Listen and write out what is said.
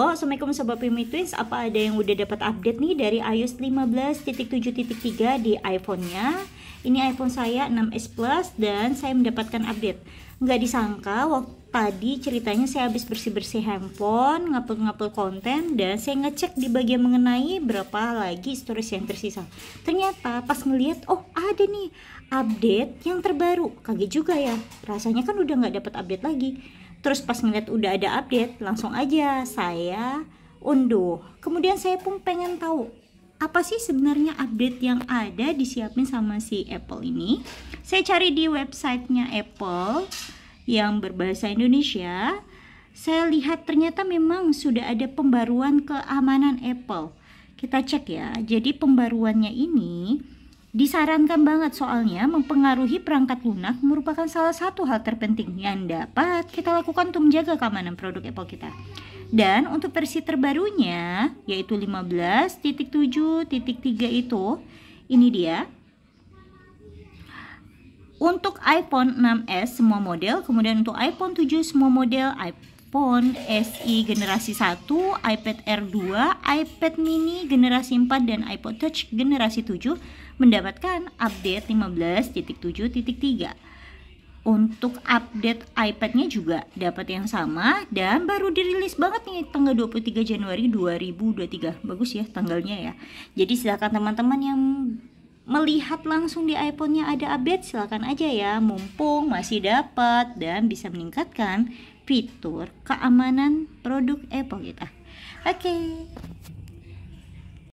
Halo, Assalamualaikum Sobat Pimi Twins Apa ada yang udah dapat update nih dari iOS 15.7.3 di iPhone-nya? Ini iPhone saya 6s Plus dan saya mendapatkan update Nggak disangka waktu tadi ceritanya saya habis bersih-bersih handphone, ngapel-ngapel konten Dan saya ngecek di bagian mengenai berapa lagi storage yang tersisa Ternyata pas ngeliat, oh ada nih update yang terbaru Kaget juga ya, rasanya kan udah nggak dapat update lagi Terus pas ngeliat udah ada update, langsung aja saya unduh. Kemudian saya pun pengen tahu apa sih sebenarnya update yang ada disiapin sama si Apple ini. Saya cari di websitenya Apple yang berbahasa Indonesia. Saya lihat ternyata memang sudah ada pembaruan keamanan Apple. Kita cek ya. Jadi pembaruannya ini Disarankan banget soalnya mempengaruhi perangkat lunak merupakan salah satu hal terpenting yang dapat kita lakukan untuk menjaga keamanan produk Apple kita. Dan untuk versi terbarunya yaitu 15.7.3 itu ini dia untuk iPhone 6s semua model, kemudian untuk iPhone 7 semua model, iPhone SE generasi 1, iPad Air 2, iPad mini generasi 4 dan iPod Touch generasi 7 mendapatkan update 15.7.3. Untuk update iPad-nya juga dapat yang sama dan baru dirilis banget nih tanggal 23 Januari 2023. Bagus ya tanggalnya ya. Jadi silakan teman-teman yang melihat langsung di iPhone-nya ada update, silakan aja ya, mumpung masih dapat dan bisa meningkatkan fitur keamanan produk Apple kita. Oke. Okay.